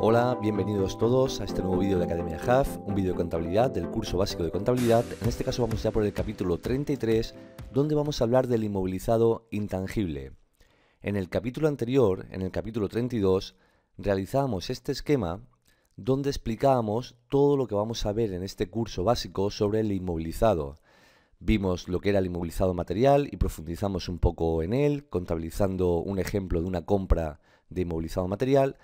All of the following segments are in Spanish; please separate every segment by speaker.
Speaker 1: Hola, bienvenidos todos a este nuevo vídeo de Academia HAF, un vídeo de contabilidad del curso básico de contabilidad. En este caso vamos ya por el capítulo 33, donde vamos a hablar del inmovilizado intangible. En el capítulo anterior, en el capítulo 32, realizamos este esquema donde explicábamos todo lo que vamos a ver en este curso básico sobre el inmovilizado. Vimos lo que era el inmovilizado material y profundizamos un poco en él, contabilizando un ejemplo de una compra de inmovilizado material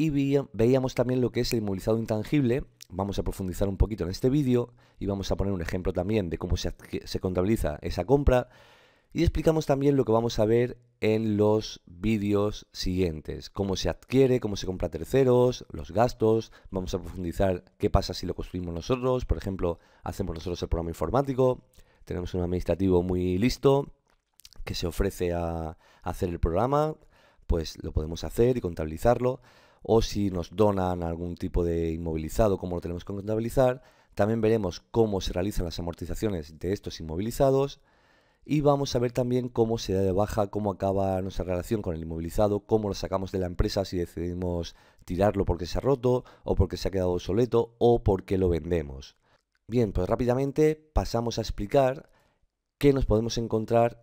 Speaker 1: y veíamos también lo que es el inmovilizado intangible. Vamos a profundizar un poquito en este vídeo y vamos a poner un ejemplo también de cómo se, se contabiliza esa compra. Y explicamos también lo que vamos a ver en los vídeos siguientes, cómo se adquiere, cómo se compra terceros, los gastos, vamos a profundizar qué pasa si lo construimos nosotros, por ejemplo, hacemos nosotros el programa informático, tenemos un administrativo muy listo que se ofrece a hacer el programa, pues lo podemos hacer y contabilizarlo o si nos donan algún tipo de inmovilizado, cómo lo tenemos que contabilizar. También veremos cómo se realizan las amortizaciones de estos inmovilizados y vamos a ver también cómo se da de baja, cómo acaba nuestra relación con el inmovilizado, cómo lo sacamos de la empresa si decidimos tirarlo porque se ha roto o porque se ha quedado obsoleto o porque lo vendemos. Bien, pues rápidamente pasamos a explicar qué nos podemos encontrar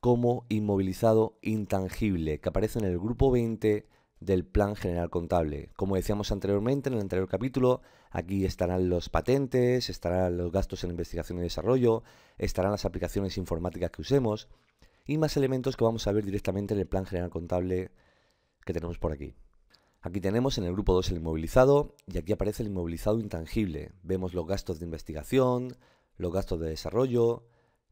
Speaker 1: como inmovilizado intangible, que aparece en el grupo 20 del plan general contable. Como decíamos anteriormente en el anterior capítulo, aquí estarán los patentes, estarán los gastos en investigación y desarrollo, estarán las aplicaciones informáticas que usemos y más elementos que vamos a ver directamente en el plan general contable que tenemos por aquí. Aquí tenemos en el grupo 2 el inmovilizado y aquí aparece el inmovilizado intangible. Vemos los gastos de investigación, los gastos de desarrollo,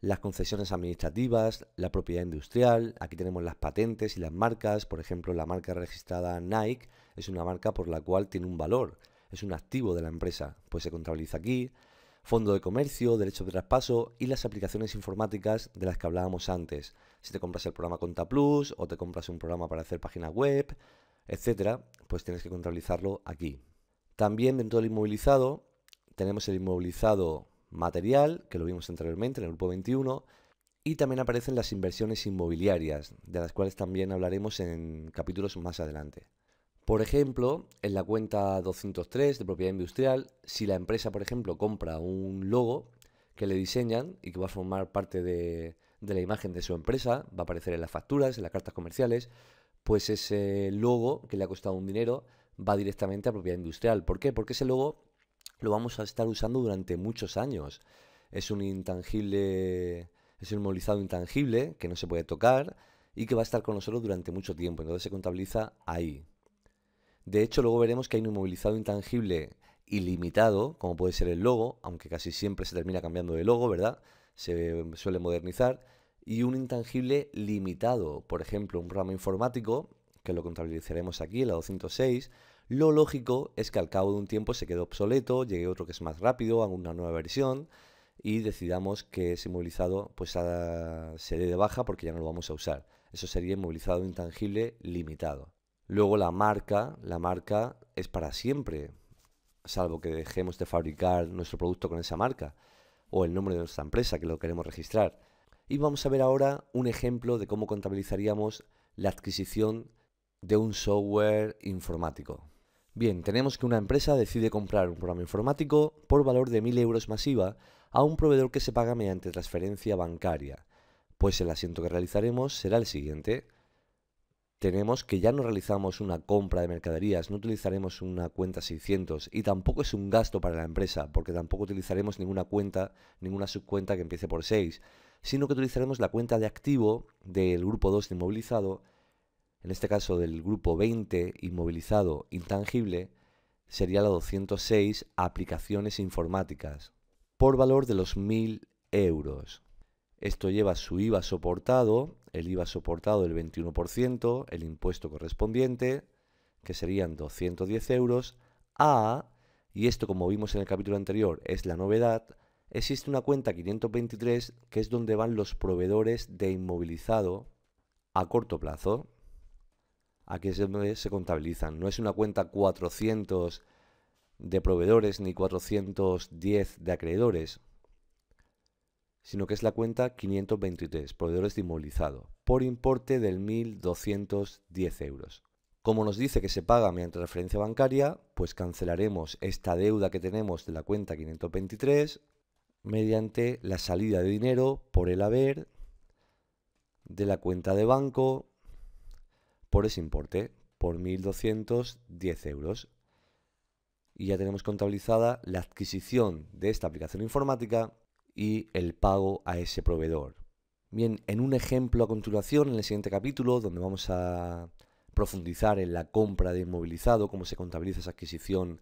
Speaker 1: las concesiones administrativas, la propiedad industrial, aquí tenemos las patentes y las marcas, por ejemplo la marca registrada Nike es una marca por la cual tiene un valor, es un activo de la empresa, pues se contabiliza aquí, fondo de comercio, derecho de traspaso y las aplicaciones informáticas de las que hablábamos antes, si te compras el programa Conta Plus o te compras un programa para hacer página web, etcétera, pues tienes que contabilizarlo aquí. También dentro del inmovilizado tenemos el inmovilizado material, que lo vimos anteriormente en el grupo 21, y también aparecen las inversiones inmobiliarias, de las cuales también hablaremos en capítulos más adelante. Por ejemplo, en la cuenta 203 de propiedad industrial, si la empresa, por ejemplo, compra un logo que le diseñan y que va a formar parte de, la imagen de su empresa, va a aparecer en las facturas, en las cartas comerciales, pues ese logo que le ha costado un dinero va directamente a propiedad industrial. ¿Por qué? Porque ese logo lo vamos a estar usando durante muchos años. Es un intangible, es un movilizado intangible que no se puede tocar y que va a estar con nosotros durante mucho tiempo. Entonces se contabiliza ahí. De hecho, luego veremos que hay un inmovilizado intangible ilimitado, como puede ser el logo, aunque casi siempre se termina cambiando de logo, ¿verdad? Se suele modernizar. Y un intangible limitado, por ejemplo, un programa informático, que lo contabilizaremos aquí, en la 206, lo lógico es que al cabo de un tiempo se quede obsoleto, llegue otro que es más rápido, haga una nueva versión y decidamos que ese movilizado pues, ah, se dé de baja porque ya no lo vamos a usar. Eso sería inmovilizado intangible limitado. Luego la marca, la marca es para siempre, salvo que dejemos de fabricar nuestro producto con esa marca o el nombre de nuestra empresa que lo queremos registrar. Y vamos a ver ahora un ejemplo de cómo contabilizaríamos la adquisición de un software informático. Bien, tenemos que una empresa decide comprar un programa informático por valor de 1.000 euros masiva a un proveedor que se paga mediante transferencia bancaria. Pues el asiento que realizaremos será el siguiente. Tenemos que ya no realizamos una compra de mercaderías, no utilizaremos una cuenta 600 y tampoco es un gasto para la empresa, porque tampoco utilizaremos ninguna cuenta, ninguna subcuenta que empiece por 6, sino que utilizaremos la cuenta de activo del grupo 2 de inmovilizado en este caso del grupo 20 inmovilizado intangible, sería la 206 aplicaciones informáticas, por valor de los 1.000 euros. Esto lleva su IVA soportado, el IVA soportado del 21%, el impuesto correspondiente, que serían 210 euros, a, y esto como vimos en el capítulo anterior es la novedad, existe una cuenta 523 que es donde van los proveedores de inmovilizado a corto plazo, aquí es donde se contabilizan. No es una cuenta 400 de proveedores ni 410 de acreedores, sino que es la cuenta 523, proveedores de inmovilizado, por importe del 1.210 euros. Como nos dice que se paga mediante referencia bancaria, pues cancelaremos esta deuda que tenemos de la cuenta 523 mediante la salida de dinero por el haber de la cuenta de banco por ese importe, por 1.210 euros. Y ya tenemos contabilizada la adquisición de esta aplicación informática y el pago a ese proveedor. Bien, en un ejemplo a continuación, en el siguiente capítulo, donde vamos a profundizar en la compra de inmovilizado, cómo se contabiliza esa adquisición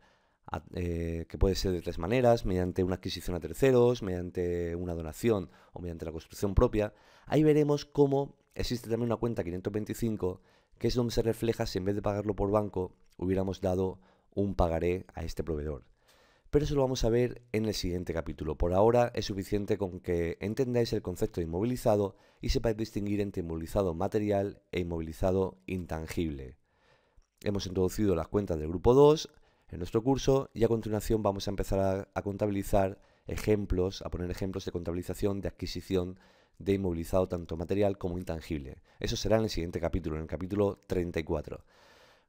Speaker 1: eh, que puede ser de tres maneras, mediante una adquisición a terceros, mediante una donación o mediante la construcción propia. Ahí veremos cómo existe también una cuenta 525 que es donde se refleja si en vez de pagarlo por banco hubiéramos dado un pagaré a este proveedor. Pero eso lo vamos a ver en el siguiente capítulo. Por ahora es suficiente con que entendáis el concepto de inmovilizado y sepáis distinguir entre inmovilizado material e inmovilizado intangible. Hemos introducido las cuentas del grupo 2 en nuestro curso y a continuación vamos a empezar a, a contabilizar ejemplos, a poner ejemplos de contabilización de adquisición de inmovilizado tanto material como intangible. Eso será en el siguiente capítulo, en el capítulo 34.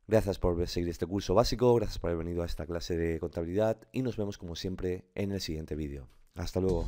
Speaker 1: Gracias por seguir este curso básico, gracias por haber venido a esta clase de contabilidad y nos vemos como siempre en el siguiente vídeo. Hasta luego.